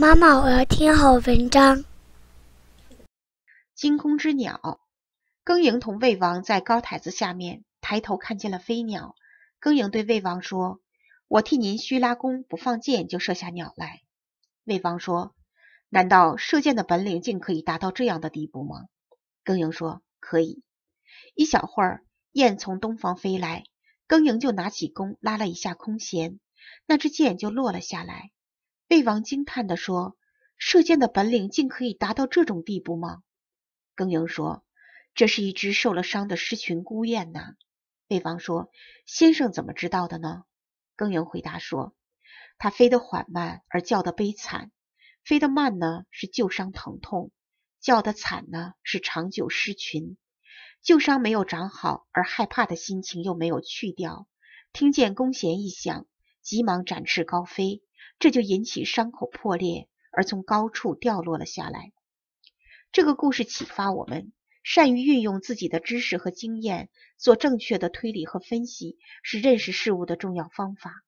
妈妈，我要听好文章。惊弓之鸟。耕莹同魏王在高台子下面抬头看见了飞鸟。耕莹对魏王说：“我替您虚拉弓，不放箭就射下鸟来。”魏王说：“难道射箭的本领竟可以达到这样的地步吗？”耕莹说：“可以。”一小会儿，雁从东方飞来，耕莹就拿起弓拉了一下空弦，那支箭就落了下来。魏王惊叹地说：“射箭的本领竟可以达到这种地步吗？”更赢说：“这是一只受了伤的狮群孤雁呐。”魏王说：“先生怎么知道的呢？”更赢回答说：“它飞得缓慢而叫得悲惨，飞得慢呢是旧伤疼痛，叫得惨呢是长久失群。旧伤没有长好，而害怕的心情又没有去掉，听见弓弦一响。”急忙展翅高飞，这就引起伤口破裂，而从高处掉落了下来。这个故事启发我们，善于运用自己的知识和经验，做正确的推理和分析，是认识事物的重要方法。